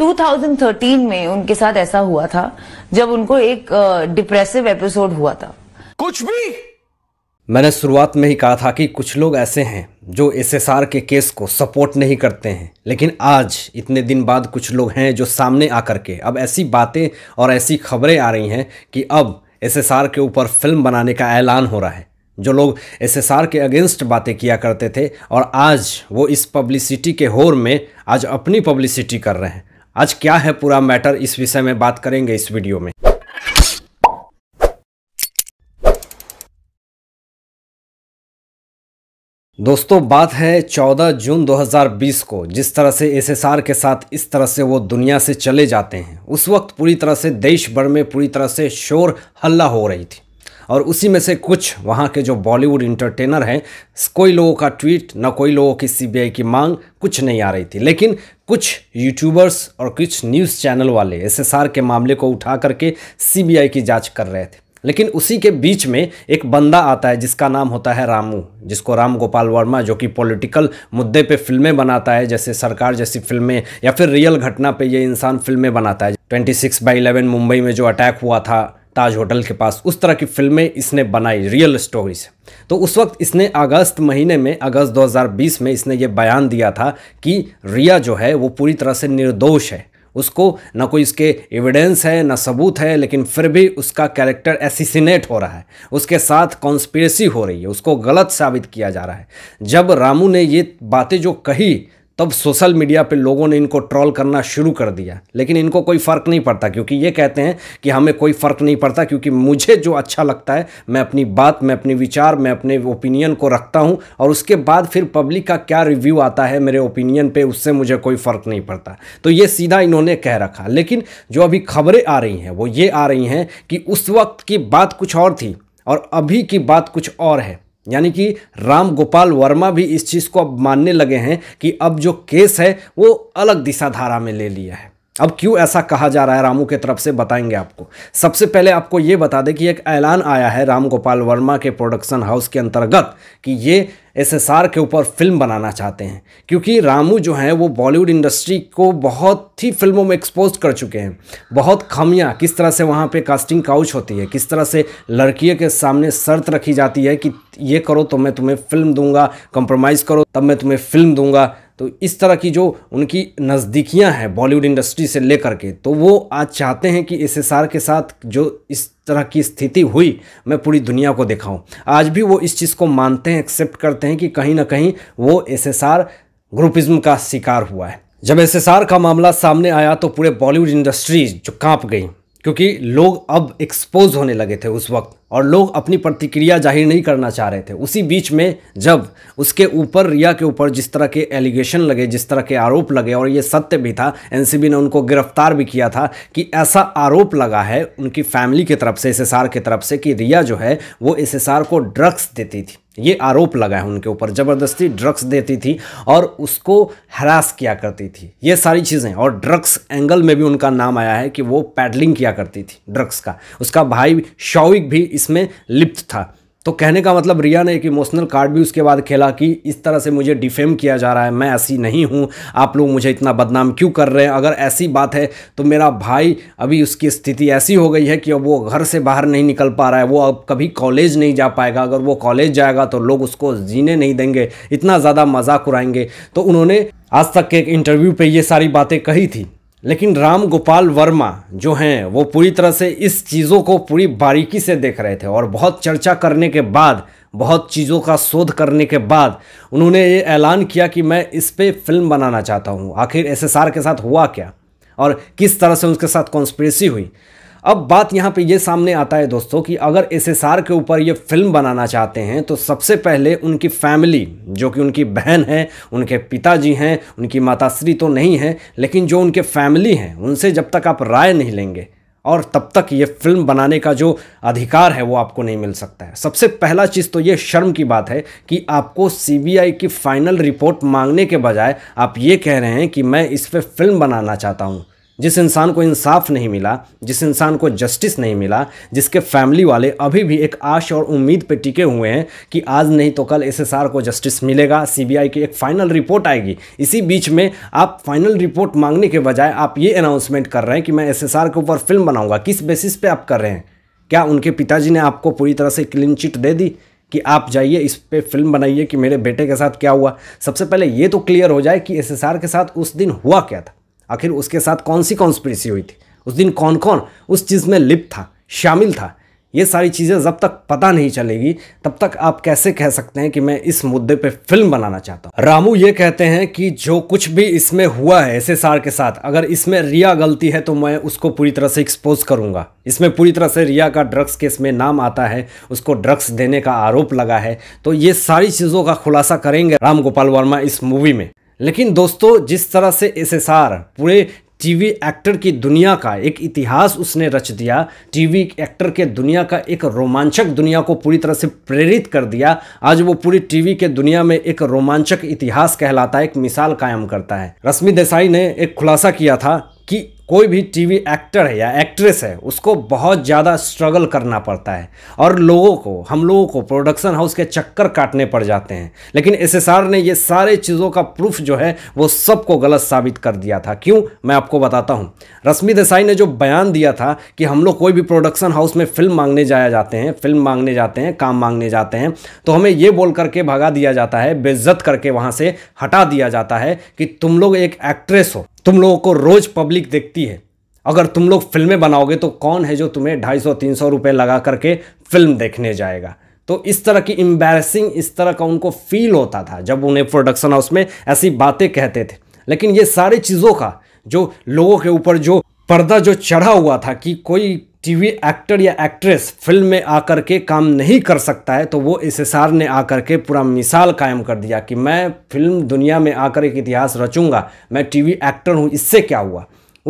2013 में उनके साथ ऐसा हुआ था जब उनको एक डिप्रेसिव एपिसोड हुआ था कुछ भी मैंने शुरुआत में ही कहा था कि कुछ लोग ऐसे हैं जो एसएसआर के केस को सपोर्ट नहीं करते हैं लेकिन आज इतने दिन बाद कुछ लोग हैं जो सामने आकर के अब ऐसी बातें और ऐसी खबरें आ रही हैं कि अब एसएसआर के ऊपर फिल्म बनाने का ऐलान हो रहा है जो लोग एसएसआर के अगेंस्ट बातें किया करते थे और आज वो इस पब्लिसिटी के होर में आज अपनी पब्लिसिटी कर रहे हैं आज क्या है पूरा मैटर इस विषय में बात करेंगे इस वीडियो में दोस्तों बात है 14 जून 2020 को जिस तरह से एसएसआर के साथ इस तरह से वो दुनिया से चले जाते हैं उस वक्त पूरी तरह से देश भर में पूरी तरह से शोर हल्ला हो रही थी और उसी में से कुछ वहाँ के जो बॉलीवुड इंटरटेनर हैं कोई लोगों का ट्वीट न कोई लोगों की सीबीआई की मांग कुछ नहीं आ रही थी लेकिन कुछ यूट्यूबर्स और कुछ न्यूज़ चैनल वाले एस के मामले को उठा करके सी की जाँच कर रहे थे लेकिन उसी के बीच में एक बंदा आता है जिसका नाम होता है रामू जिसको राम गोपाल वर्मा जो कि पॉलिटिकल मुद्दे पे फिल्में बनाता है जैसे सरकार जैसी फिल्में या फिर रियल घटना पे ये इंसान फिल्में बनाता है 26 बाई इलेवन मुंबई में जो अटैक हुआ था ताज होटल के पास उस तरह की फिल्में इसने बनाई रियल स्टोरीज तो उस वक्त इसने अगस्त महीने में अगस्त 2020 में इसने ये बयान दिया था कि रिया जो है वो पूरी तरह से निर्दोष है उसको ना कोई इसके एविडेंस है ना सबूत है लेकिन फिर भी उसका कैरेक्टर एसिसिनेट हो रहा है उसके साथ कॉन्स्पिरसी हो रही है उसको गलत साबित किया जा रहा है जब रामू ने ये बातें जो कही तब सोशल मीडिया पे लोगों ने इनको ट्रॉल करना शुरू कर दिया लेकिन इनको कोई फ़र्क नहीं पड़ता क्योंकि ये कहते हैं कि हमें कोई फ़र्क नहीं पड़ता क्योंकि मुझे जो अच्छा लगता है मैं अपनी बात मैं अपने विचार मैं अपने ओपिनियन को रखता हूँ और उसके बाद फिर पब्लिक का क्या रिव्यू आता है मेरे ओपिनियन पर उससे मुझे कोई फ़र्क नहीं पड़ता तो ये सीधा इन्होंने कह रखा लेकिन जो अभी खबरें आ रही हैं वो ये आ रही हैं कि उस वक्त की बात कुछ और थी और अभी की बात कुछ और है यानी कि राम गोपाल वर्मा भी इस चीज़ को अब मानने लगे हैं कि अब जो केस है वो अलग दिशाधारा में ले लिया है अब क्यों ऐसा कहा जा रहा है रामू के तरफ से बताएंगे आपको सबसे पहले आपको ये बता दें कि एक ऐलान आया है राम गोपाल वर्मा के प्रोडक्शन हाउस के अंतर्गत कि ये एसएसआर के ऊपर फिल्म बनाना चाहते हैं क्योंकि रामू जो हैं वो बॉलीवुड इंडस्ट्री को बहुत ही फिल्मों में एक्सपोज कर चुके हैं बहुत खामियाँ किस तरह से वहाँ पर कास्टिंग काउच होती है किस तरह से लड़कियों के सामने शर्त रखी जाती है कि ये करो तो मैं तुम्हें फिल्म दूंगा कंप्रोमाइज़ करो तब मैं तुम्हें फिल्म दूंगा तो इस तरह की जो उनकी नज़दीकियां हैं बॉलीवुड इंडस्ट्री से लेकर के तो वो आज चाहते हैं कि एस के साथ जो इस तरह की स्थिति हुई मैं पूरी दुनिया को दिखाऊं आज भी वो इस चीज़ को मानते हैं एक्सेप्ट करते हैं कि कहीं ना कहीं वो एस ग्रुपिज्म का शिकार हुआ है जब एस का मामला सामने आया तो पूरे बॉलीवुड इंडस्ट्री जो काँप गई क्योंकि लोग अब एक्सपोज होने लगे थे उस वक्त और लोग अपनी प्रतिक्रिया जाहिर नहीं करना चाह रहे थे उसी बीच में जब उसके ऊपर रिया के ऊपर जिस तरह के एलिगेशन लगे जिस तरह के आरोप लगे और ये सत्य भी था एनसीबी ने उनको गिरफ्तार भी किया था कि ऐसा आरोप लगा है उनकी फैमिली की तरफ से एस की तरफ से कि रिया जो है वो एस को ड्रग्स देती थी ये आरोप लगा है उनके ऊपर ज़बरदस्ती ड्रग्स देती थी और उसको हरास किया करती थी ये सारी चीज़ें और ड्रग्स एंगल में भी उनका नाम आया है कि वो पैडलिंग किया करती थी ड्रग्स का उसका भाई शौविक भी इसमें लिप्त था तो कहने का मतलब रिया ने एक इमोशनल कार्ड भी उसके बाद खेला कि इस तरह से मुझे डिफेम किया जा रहा है मैं ऐसी नहीं हूं आप लोग मुझे इतना बदनाम क्यों कर रहे हैं अगर ऐसी बात है तो मेरा भाई अभी उसकी स्थिति ऐसी हो गई है कि अब वो घर से बाहर नहीं निकल पा रहा है वो अब कभी कॉलेज नहीं जा पाएगा अगर वो कॉलेज जाएगा तो लोग उसको जीने नहीं देंगे इतना ज़्यादा मजाक उड़ाएंगे तो उन्होंने आज तक के एक इंटरव्यू पर ये सारी बातें कही थी लेकिन राम गोपाल वर्मा जो हैं वो पूरी तरह से इस चीज़ों को पूरी बारीकी से देख रहे थे और बहुत चर्चा करने के बाद बहुत चीज़ों का शोध करने के बाद उन्होंने ये ऐलान किया कि मैं इस पर फिल्म बनाना चाहता हूँ आखिर एसएसआर के साथ हुआ क्या और किस तरह से उसके साथ कॉन्स्परेसी हुई अब बात यहाँ पे ये सामने आता है दोस्तों कि अगर एस के ऊपर ये फिल्म बनाना चाहते हैं तो सबसे पहले उनकी फैमिली जो कि उनकी बहन है उनके पिताजी हैं उनकी माताश्री तो नहीं है लेकिन जो उनके फैमिली हैं उनसे जब तक आप राय नहीं लेंगे और तब तक ये फिल्म बनाने का जो अधिकार है वो आपको नहीं मिल सकता है सबसे पहला चीज़ तो ये शर्म की बात है कि आपको सीबीआई की फाइनल रिपोर्ट मांगने के बजाय आप ये कह रहे हैं कि मैं इस पर फिल्म बनाना चाहता हूँ जिस इंसान को इंसाफ नहीं मिला जिस इंसान को जस्टिस नहीं मिला जिसके फैमिली वाले अभी भी एक आश और उम्मीद पे टिके हुए हैं कि आज नहीं तो कल एसएसआर को जस्टिस मिलेगा सीबीआई की एक फाइनल रिपोर्ट आएगी इसी बीच में आप फाइनल रिपोर्ट मांगने के बजाय आप ये अनाउंसमेंट कर रहे हैं कि मैं एस के ऊपर फिल्म बनाऊँगा किस बेसिस पर आप कर रहे हैं क्या उनके पिताजी ने आपको पूरी तरह से क्लीन चिट दे दी कि आप जाइए इस पर फिल्म बनाइए कि मेरे बेटे के साथ क्या हुआ सबसे पहले ये तो क्लियर हो जाए कि एसएसआर के साथ उस दिन हुआ क्या था आखिर उसके साथ कौन सी कॉन्स्परेसी हुई थी उस दिन कौन कौन उस चीज़ में लिप्त था शामिल था ये सारी चीज़ें जब तक पता नहीं चलेगी तब तक आप कैसे कह सकते हैं कि मैं इस मुद्दे पे फिल्म बनाना चाहता हूँ रामू ये कहते हैं कि जो कुछ भी इसमें हुआ है एस के साथ अगर इसमें रिया गलती है तो मैं उसको पूरी तरह से एक्सपोज करूँगा इसमें पूरी तरह से रिया का ड्रग्स केस में नाम आता है उसको ड्रग्स देने का आरोप लगा है तो ये सारी चीज़ों का खुलासा करेंगे राम गोपाल वर्मा इस मूवी में लेकिन दोस्तों जिस तरह से एस पूरे टीवी एक्टर की दुनिया का एक इतिहास उसने रच दिया टीवी एक्टर के दुनिया का एक रोमांचक दुनिया को पूरी तरह से प्रेरित कर दिया आज वो पूरी टीवी के दुनिया में एक रोमांचक इतिहास कहलाता है एक मिसाल कायम करता है रश्मि देसाई ने एक खुलासा किया था कोई भी टीवी एक्टर है या एक्ट्रेस है उसको बहुत ज़्यादा स्ट्रगल करना पड़ता है और लोगों को हम लोगों को प्रोडक्शन हाउस के चक्कर काटने पड़ जाते हैं लेकिन एस ने ये सारे चीज़ों का प्रूफ जो है वो सबको गलत साबित कर दिया था क्यों मैं आपको बताता हूँ रश्मि देसाई ने जो बयान दिया था कि हम लोग कोई भी प्रोडक्शन हाउस में फिल्म मांगने जाया जाते हैं फिल्म मांगने जाते हैं काम मांगने जाते हैं तो हमें ये बोल करके भगा दिया जाता है बेज्जत करके वहाँ से हटा दिया जाता है कि तुम लोग एक एक्ट्रेस हो तुम लोगों को रोज़ पब्लिक देखती है अगर तुम लोग फिल्में बनाओगे तो कौन है जो तुम्हें ढाई सौ तीन सौ रुपये लगा करके फिल्म देखने जाएगा तो इस तरह की एम्बेरसिंग इस तरह का उनको फील होता था जब उन्हें प्रोडक्शन हाउस में ऐसी बातें कहते थे लेकिन ये सारी चीज़ों का जो लोगों के ऊपर जो पर्दा जो चढ़ा हुआ था कि कोई टीवी एक्टर या एक्ट्रेस फिल्म में आकर के काम नहीं कर सकता है तो वो एस ने आकर के पूरा मिसाल कायम कर दिया कि मैं फिल्म दुनिया में आकर एक इतिहास रचूंगा मैं टीवी एक्टर हूँ इससे क्या हुआ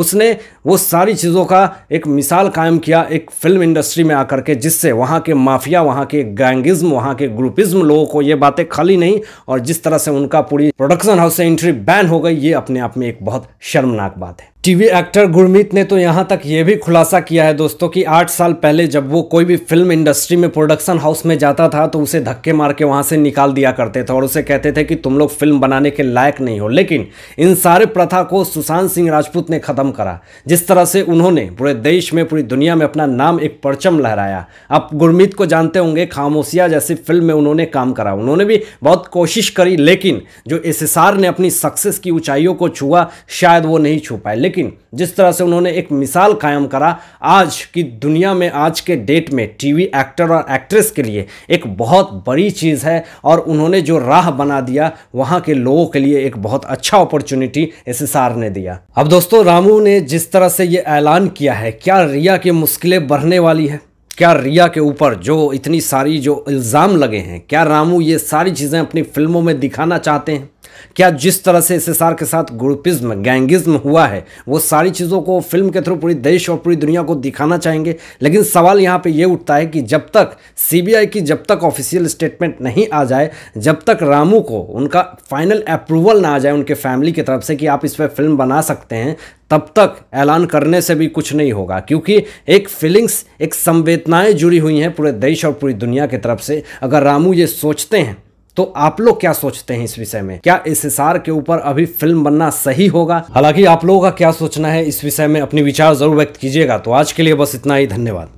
उसने वो सारी चीज़ों का एक मिसाल कायम किया एक फिल्म इंडस्ट्री में आकर के जिससे वहाँ के माफिया वहाँ के गैंगिज्म वहाँ के ग्रुपिज्म लोगों को ये बातें खाली नहीं और जिस तरह से उनका पूरी प्रोडक्शन हाउस से एंट्री बैन हो गई ये अपने आप में एक बहुत शर्मनाक बात है टीवी एक्टर गुरमीत ने तो यहाँ तक ये भी खुलासा किया है दोस्तों कि आठ साल पहले जब वो कोई भी फिल्म इंडस्ट्री में प्रोडक्शन हाउस में जाता था तो उसे धक्के मार के वहाँ से निकाल दिया करते थे और उसे कहते थे कि तुम लोग फिल्म बनाने के लायक नहीं हो लेकिन इन सारे प्रथा को सुशांत सिंह राजपूत ने ख़त्म करा जिस तरह से उन्होंने पूरे देश में पूरी दुनिया में अपना नाम एक परचम लहराया आप गुरमीत को जानते होंगे खामोशिया जैसी फिल्म में उन्होंने काम करा उन्होंने भी बहुत कोशिश करी लेकिन जो एस ने अपनी सक्सेस की ऊँचाइयों को छुआ शायद वो नहीं छू पाए लेकिन लेकिन जिस तरह से उन्होंने एक मिसाल कायम करा आज की दुनिया में आज के डेट में टीवी एक्टर और एक्ट्रेस के लिए एक बहुत बड़ी चीज़ है और उन्होंने जो राह बना दिया वहाँ के लोगों के लिए एक बहुत अच्छा अपॉर्चुनिटी एस ने दिया अब दोस्तों रामू ने जिस तरह से ये ऐलान किया है क्या रिया की मुश्किलें बढ़ने वाली है क्या रिया के ऊपर जो इतनी सारी जो इल्ज़ाम लगे हैं क्या रामू ये सारी चीज़ें अपनी फिल्मों में दिखाना चाहते हैं क्या जिस तरह से एस के साथ ग्रुपिज्म गैंगिज्म हुआ है वो सारी चीज़ों को फिल्म के थ्रू पूरी देश और पूरी दुनिया को दिखाना चाहेंगे लेकिन सवाल यहाँ पे ये उठता है कि जब तक सीबीआई की जब तक ऑफिशियल स्टेटमेंट नहीं आ जाए जब तक रामू को उनका फाइनल अप्रूवल ना आ जाए उनके फैमिली की तरफ से कि आप इस पर फिल्म बना सकते हैं तब तक ऐलान करने से भी कुछ नहीं होगा क्योंकि एक फीलिंग्स एक संवेदनाएं जुड़ी हुई हैं पूरे देश और पूरी दुनिया की तरफ से अगर रामू ये सोचते हैं तो आप लोग क्या सोचते हैं इस विषय में क्या एस के ऊपर अभी फिल्म बनना सही होगा हालांकि आप लोगों का क्या सोचना है इस विषय में अपनी विचार जरूर व्यक्त कीजिएगा तो आज के लिए बस इतना ही धन्यवाद